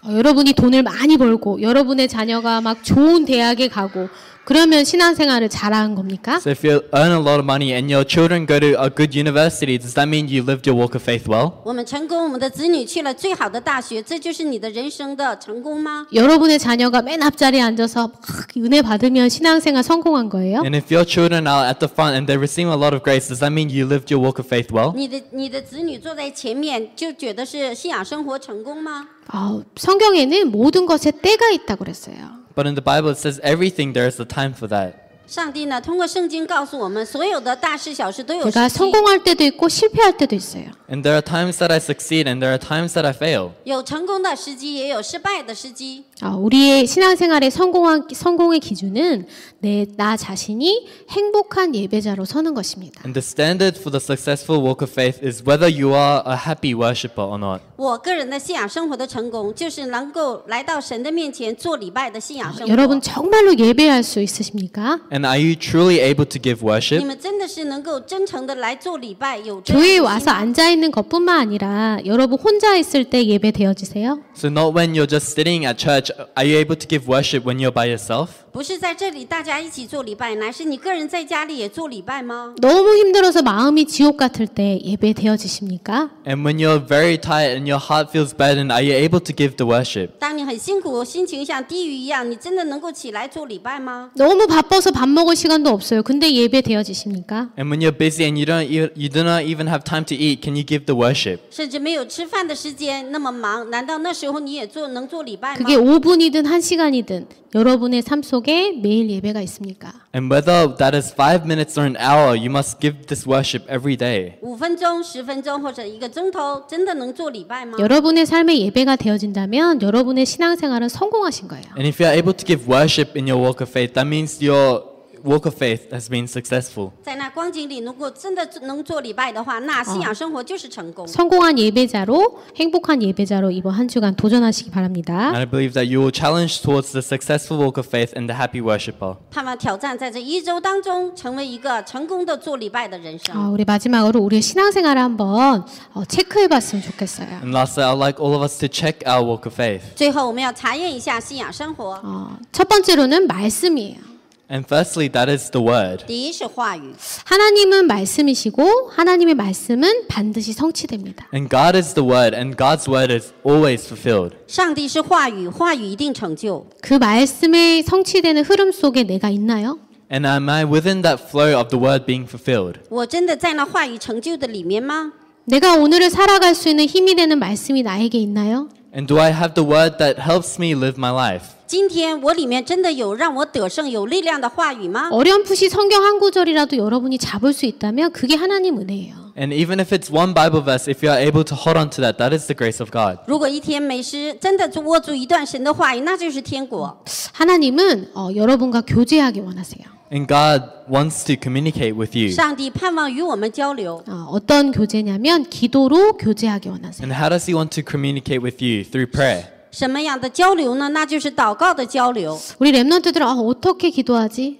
어, 여러분이 돈을 많이 벌고 여러분의 자녀가 막 좋은 대학에 가고 그러면 신앙생활을 잘한 겁니까? So if you earn a lot of money and your children go to a good university, does that mean you lived your walk of faith well? 我们成功，我们的子女去了最好的大学，这就是你的人生的成功吗? 여러분의 자녀가 맨 앞자리에 앉아서 막 은혜 받으면 신앙생활 성공한 거예요? And if your children are at the front and they receive a lot of grace, does that mean you lived your walk of faith well? 你的你的子女坐在前面就觉得是信仰生活成功吗? 어, 성경에는 모든 것에 때가 있다고 그랬어요. But in the Bible it says everything there is a time for that. 上帝呢，通过圣经告诉我们，所有的大事小事都有。 제가 성공할 때도 있고 실패할 때도 있어요. And there are times that I succeed and there are times that I fail. 有成功的时机，也有失败的时机. 우리의 신앙생활의 성공한, 성공의 기준은 내 나 자신이 행복한 예배자로 서는 것입니다. And the standard for the successful walk of faith is whether you are a happy worshipper or not. 我个人的信仰生活的成功，就是能够来到神的面前做礼拜的信仰生活。 여러분 정말로 예배할 수 있으십니까? And are you truly able to give worship? 你们真的是能够真诚的来做礼拜，有 교회에 와서 앉아 있는 것뿐만 아니라 여러분 혼자 있을 때 예배되어지세요? So not when you're just sitting at church worship? Are you able to give worship when you're by yourself? 不是在这里大家一起做礼拜，乃是你个人在家里也做礼拜吗？ 너무 힘들어서 마음이 지옥 같을 때 예배 되어지십니까? And when you're very tired and your heart feels burdened, are you able to give the worship? 当你很辛苦，心情像地狱一样，你真的能够起来做礼拜吗？ 너무 바빠서 밥 먹을 시간도 없어요. 근데 예배 되어지십니까? And when you're busy and you don't e- you do not even have time to eat, can you give the worship? 甚至没有吃饭的时间，那么忙，难道那时候你也做能做礼拜吗？ 그게 5 5분이든 1시간이든 여러분의 삶 속에 매일 예배가 있습니까? And whether that is 5 minutes or an hour, you must give this worship every day. 5分钟,10分钟或者一个钟头真的能做礼拜吗? 여러분의 삶에 예배가 되어진다면 여러분의 신앙생활은 성공하신 거예요. And if you are able to give worship in your walk of faith, that means you're walk of faith has been successful. 在那光景里，如果真的能做礼拜的话，那信仰生活就是成功。 성공한 예배자로 행복한 예배자로 이번 한 주간 도전하시기 바랍니다. And I believe that you will challenge towards the successful walk of faith and the happy worshiper. 盼望挑战在这一周当中成为一个成功的做礼拜的人生。 어, 우리 마지막으로 우리의 신앙생활을 한번 어, 체크해봤으면 좋겠어요. And lastly, I'd like all of us to check our walk of faith. 最后，我们要查验一下信仰生活。 어, 첫 번째로는 말씀이에요. And firstly, that is the word. 第一是话语. 하나님은 말씀이시고 하나님의 말씀은 반드시 성취됩니다. And God is the word, and God's word is always fulfilled. 上帝是话语，话语一定成就。그 말씀의 성취되는 흐름 속에 내가 있나요? And am I within that flow of the word being fulfilled? 我真的在那话语成就的里面吗？ 내가 오늘을 살아갈 수 있는 힘이 되는 말씀이 나에게 있나요? And do I have the word that helps me live my life? 今天我里面真的有让我得胜、有力量的话语吗？ 어렴풋이 성경 한 구절이라도 여러분이 잡을 수 있다면 그게 하나님 은혜예요. And even if it's one Bible verse, if you are able to hold on to that, that is the grace of God. 如果一天没失，真的握住一段神的话语，那就是天国。하나님은 어, 여러분과 교제하기 원하세요. And God wants to communicate with you. 上帝盼望与我们交流。 어, 어떤 교제냐면 기도로 교제하기 원하세요. And how does He want to communicate with you through prayer? 什么样的交流呢？那就是祷告的交流。 우리 렘넌트들은 아, 어떻게 기도하지?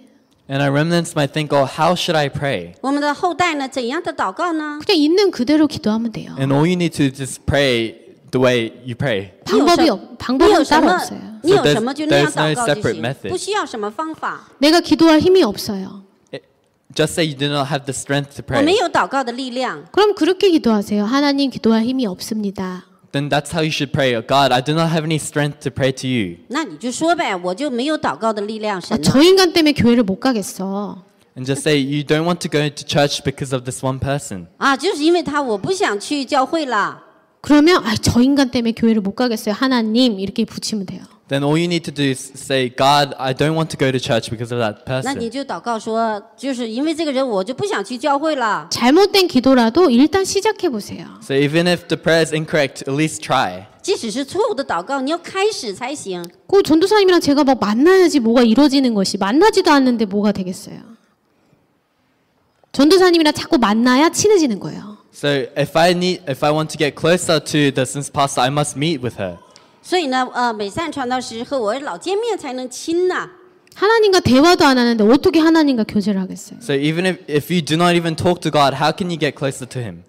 And our remnants might think, oh, how should I pray? 我们的后代呢？怎样的祷告呢？그냥 있는 그대로 기도하면 돼요. And all you need to just pray the way you pray. 방법이 방법은 따로 없어요. So there's, t h e 不需要什么方法. 내가 기도할 힘이 없어요. just say you do not have the strength to pray. 我没有祷告的力量. 그럼 그렇게 기도하세요. 하나님 기도할 힘이 없습니다. Then that's how you should pray. God, I do not have any strength to pray to you. 那你就说呗我就没有祷告的力量神저 인간 때문에 교회를 못 가겠어. And just say you don't want to go to church because of this one person. 啊，就是因为他，我不想去教会了。 그러면 아, 저 인간 때문에 교회를 못 가겠어요. 하나님 이렇게 붙이면 돼요. Then all you need to do is say, God, I don't want to go to church because of that person. 你就祷告说，就是因为这个人，我就不想去教会了。 잘못된 기도라도 일단 시작해 보세요. So even if the prayer is incorrect, at least try. 即使是错误的祷告，你要开始才行。그 전도사님이랑 제가 막 만나야지 뭐가 이루어지는 것이 만나지도 않는데 뭐가 되겠어요. 전도사님이랑 자꾸 만나야 친해지는 거예요. So if I need, if I want to get closer to the sin's pastor, I must meet with her. 하나님과 대화도 안 하는데 어떻게 하나님과 교제를 하겠어요? So even if if you do not even talk to God, how can you get closer to Him?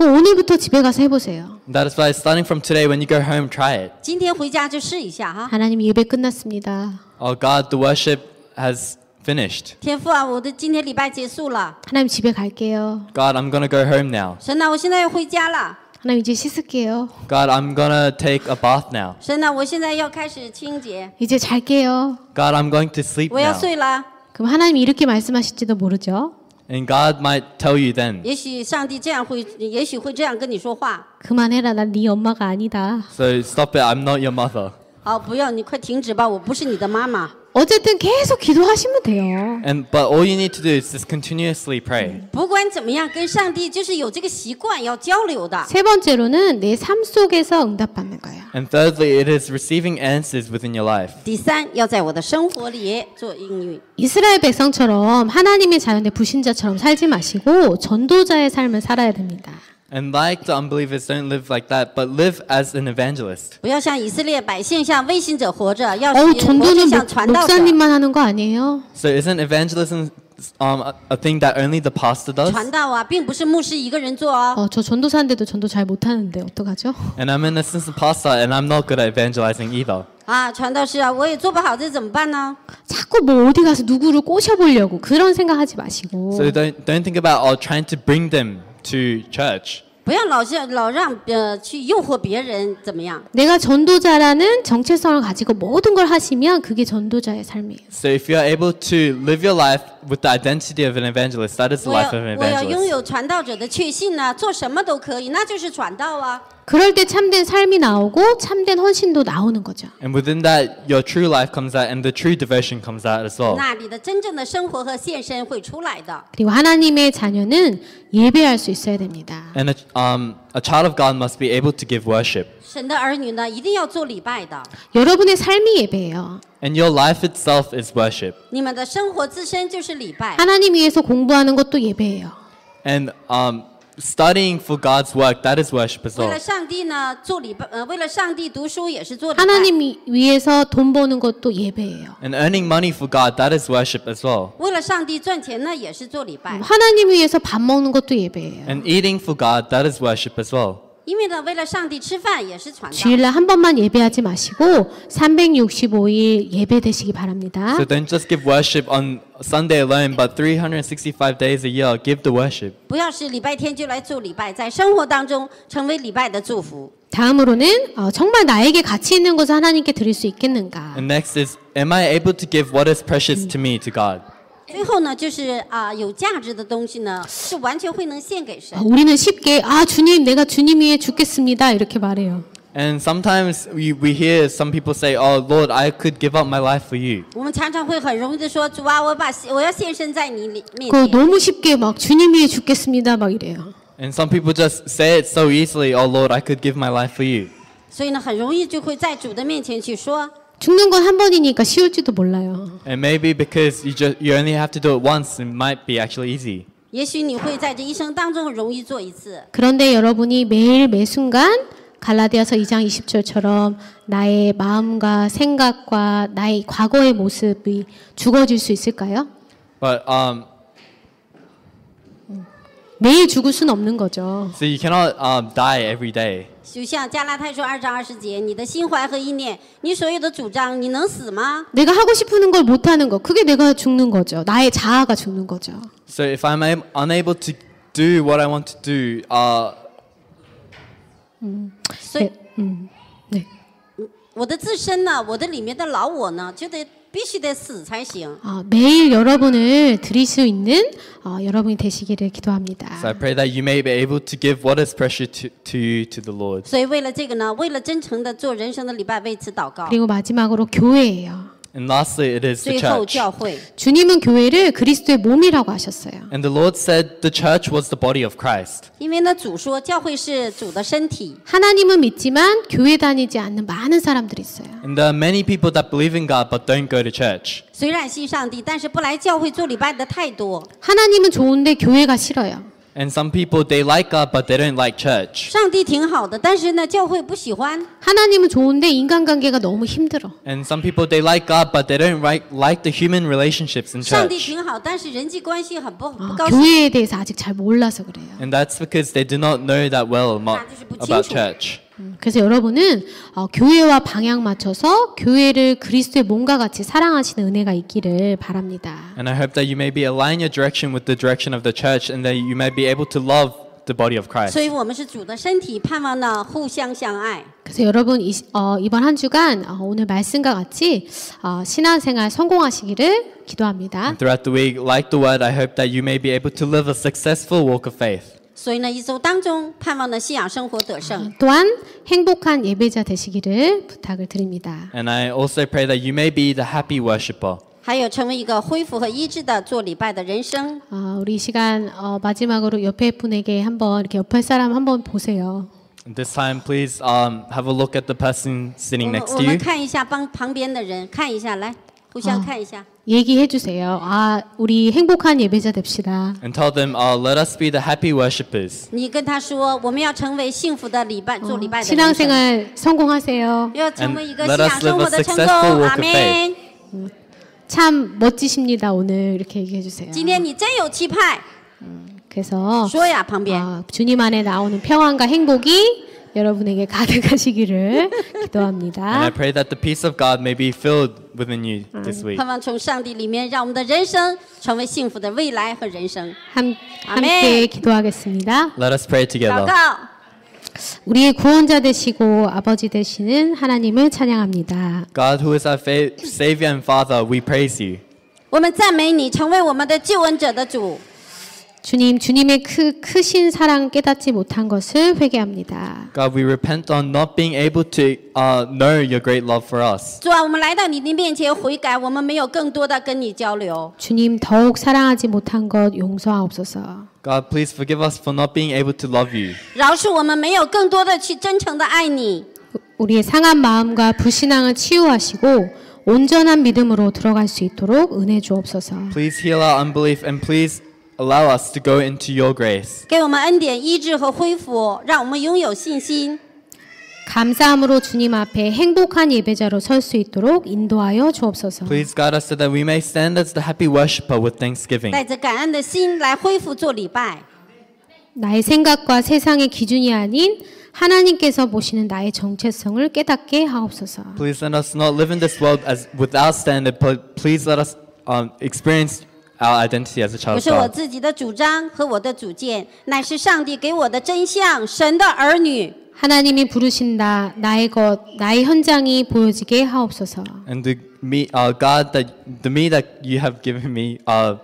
오늘부터 집에 가서 해보세요. That is why starting from today, when you go home, try it. Our 예배 끝났습니다. Oh God, the worship has finished.天父啊, 我的今天礼拜结束了. 하나님 집에 갈게요. God, I'm gonna go home now. 神啊,我现在要回家了. 하나님 이제 씻을게요. God, I'm gonna take a bath now. 神啊,我现在要开始清洁. 이제 잘게요. God, I'm going to sleep now. 我要睡了. 그럼 하나님이 렇게 말씀하실지도 모르죠. And God might tell you then. 也许上帝这样会，也许会这样跟你说话。 그만해라, 난네 엄마가 아니다. So stop it. I'm not your mother. 好，不要，你快停止吧，我不是你的妈妈。 어쨌든 계속 기도하시면 돼요. And but all you need to do is just continuously pray. 不管怎么样，跟上帝就是有这个习惯要交流的。세 번째로는 내 삶 속에서 응답받는 거예요. And thirdly, it is receiving answers within your life. 第三，要在我的生活里做应用。 이스라엘 백성처럼 하나님의 자녀의 부신자처럼 살지 마시고 전도자의 삶을 살아야 됩니다. And like the unbelievers, don't live like that, but live as an evangelist. 不要像以色列百姓、像微信者活着，要活 어우 着像传道者。 목사님만 하는 거아니에 So isn't evangelism um, a, thing that only the pastor does? 传道啊，并不是牧师一个人做哦。 어, 저 전도사인데도 전도 잘 못하는데 어떡하죠? And I'm an a s s i s t a pastor, and I'm not good at evangelizing either. 啊，传道师啊，我也做不好，这怎么办呢？ 자꾸 뭐 어디 가서 누구를 꼬셔보려고 그런 생각하지 마시고 So don't don't think about oh, trying to bring them to church. 不要老是老让呃去诱惑别人怎么样？ 내가 전도자라는 정체성을 가지고 모든 걸 하시면 그게 전도자의 삶이에요. So if you are able to live your life with the identity of an evangelist. That is the life of an 我要拥 evangelist. 有传道者的确信呐、做什么都可以，那就是传道啊。 그럴 때 참된 삶이 나오고 참된 헌신도 나오는 거죠. And within that, your true life comes out and the true devotion comes out as well. 那你的真正的生活和献身会出来的。그리고 하나님의 자녀는 예배할 수 있어야 됩니다. And um, A child of God must be able to give worship. 삶이 And your life itself is worship. 위해서 공부하는 것도 예배예요. And um, studying for God's work, that is worship as well. 为了上帝呢做礼拜，呃，为了上帝读书也是做礼拜。 하나님 위- 위해서 돈 버는 것도 예배예요. And earning money for God, that is worship as well. 为了上帝赚钱呢也是做礼拜。 하나님 위해서 밥 먹는 것도 예배예요. And eating for God, that is worship as well. 주일날 한 번만 예배하지 마시고 365일 예배되시기 바랍니다. So don't just give worship on Sunday alone, but 365 days a year give the worship. 不要是礼拜天就来做礼拜，在生活当中成为礼拜的祝福。 다음으로는 어, 정말 나에게 가치 있는 것을 하나님께 드릴 수 있겠는가? And next is am I able to give what is precious to me to God? 最后呢，就是啊，有价值的东西呢，是完全会能献给神。 우리는 쉽게 아 주님 내가 주님 위해 죽겠습니다 이렇게 말해요. And sometimes we, we hear some people say, Oh Lord, I could give up my life for you. 我们常常会很容易的说，主啊，我把我要献身在你里面그 前。 너무 쉽게 막 주님 위해 죽겠습니다 막 이래요. And some people just say it so easily, Oh Lord, I could give my life for you. 所以呢，很容易就会在主的面前去说。 죽는 건 한 번이니까 쉬울지도 몰라요. And maybe because you just you only have to do it once, it might be actually easy. 也许你会在这一生当中容易做一次. 그런데 여러분이 매일 매 순간 갈라디아서 2장 20절처럼 나의 마음과 생각과 나의 과거의 모습이 죽어질 수 있을까요? But um 你出过事能不能搞着？So you cannot um, die every day。就像加拉太书二章二十节，你的心怀和意念，你所有的主张，你能死吗？내가하고싶은걸못하는거그게내가죽는거죠나의자아가죽는거죠 So if I'm unable to do what I want to do, 啊，嗯，所以，嗯，对，我的自身呢，我的里面的老我呢，就得。 어, 매일 여러분을 드릴 수 있는 어, 여러분이 되시기를 기도합니다. So I pray that you may be able to give what is precious to, to you to the Lord. 所以为了这个呢，为了真诚的做人生的礼拜为此祷告. 그리고 마지막으로 교회예요. And lastly, it is the 最后 church. 教会， 주님은 교회를 그리스도의 몸이라고 하셨어요. And the Lord said the church was the body of Christ. 因为呢，主说教会是主的身体， 하나님은 믿지만 교회 다니지 않는 많은 사람들이 있어요. And there are many people that believe in God but don't go to church. 虽然信上帝，但是不来教会做礼拜的太多。하나님은 좋은데 교회가 싫어요. And some people they like God but they don't like church. 上帝挺好的，但是呢，教会不喜欢。some people they like God but they don't like, like the human relationships in 上帝 church. 挺好，但是人际关系很不不 대해서 아직 잘 몰라서 그래요. And that's because they do not know that well mo- about church. 그래서 여러분은 어, 교회와 방향 맞춰서 교회를 그리스도의 몸과 같이 사랑하시는 은혜가 있기를 바랍니다. And I hope that you may be align your direction with the direction of the church and that you may be able to love the body of Christ. 所以我们是主的身体，盼望呢互相相爱。 그래서 여러분 이, 어, 이번 한 주간 어, 오늘 말씀과 같이 어, 신앙생활 성공하시기를 기도합니다. And throughout the week, like the word, I hope that you may be able to live a successful walk of faith. 또한 행복한 예배자 되시기를 부탁을 드립니다. And I also pray that you may be the happy worshipper. 还有成为一个恢复和医治的做礼拜的人生。 어, 우리 시간 어, 마지막으로 옆에 분에게 한번 이렇게 옆에 사람 한번 보세요. This time, please um, have a look at the person sitting next to you. 我们看一下，帮旁边的人看一下，来。 아, 얘기해 주세요. 아, 우리 행복한 예배자 됩시다. And tell them, uh, let us be the happy worshippers. 你跟他说，我们要成为幸福的礼拜，做礼拜的。 신앙생활 성공하세요. 要成为一个信仰生活的成功。 아멘. 참 멋지십니다 오늘 이렇게 얘기해 주세요. 今天你真有气派. 그래서 아, 주님 안에 나오는 평안과 행복이 여러분에게 가득하시기를 기도합니다. And I pray that the peace of God may be filled. within you this week. 盼望从上帝里面，让我们的人生成为幸福的未来和人生。 함, 함께 기도하겠습니다. Let us pray together. 告， 우리의 구원자 되시고 아버지 되시는 하나님을 찬양합니다. God, who is our Savior and Father, we praise you. 我们赞美你，成为我们的救恩者的主。 주님, 주님의 크, 크신 사랑 깨닫지 못한 것을 회개합니다. God, we repent on not being able to uh, know your great love for us. 主啊，我们来到你的面前悔改，我们没有更多的跟你交流。 주님, 더욱 사랑하지 못한 것 용서하옵소서. God, please forgive us for not being able to love you. 饶恕我们没有更多的去真诚的爱你。 우리의 상한 마음과 불신앙을 치유하시고 온전한 믿음으로 들어갈 수 있도록 은혜 주옵소서. Please heal our unbelief and please Allow us to go into your grace. 给我们恩典、医治和恢复，让我们拥有信心。 감사함으로 주님 앞에 행복한 예배자로 설 수 있도록 인도하여 주옵소서. Please g u i d us so that we may stand as the happy worshiper with thanksgiving. 带着感恩的心来恢复做礼拜。 나의 생각과 세상의 기준이 아닌 하나님께서 보시는 나의 정체성을 깨닫게 하옵소서. Please let us not live in this world as with our standard, but please let us um, experience our identity as a child of God. 부르신다. 나의 것, 나의 현장이 보여지게 하옵소서. And the me, uh, God that the me that you have given me, uh,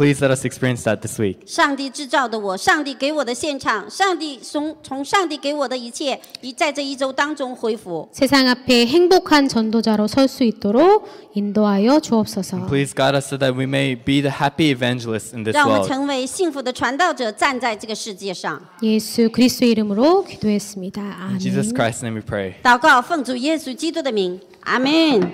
Please let us experience that this week. 上帝制造的我，上帝给我的现场，上帝从从上帝给我的一切，一在这一周当中恢复。 세상 앞에 행복한 전도자로 설 수 있도록 인도하여 주옵소서. Please guide us so that we may be the happy evangelists in this 让我们 world. 成为幸福的传道者，站在这个世界上。 예수 그리스도 이름으로 기도했습니다. In 아멘. Jesus Christ's name we pray. 祷告，奉主耶稣基督的名，阿门。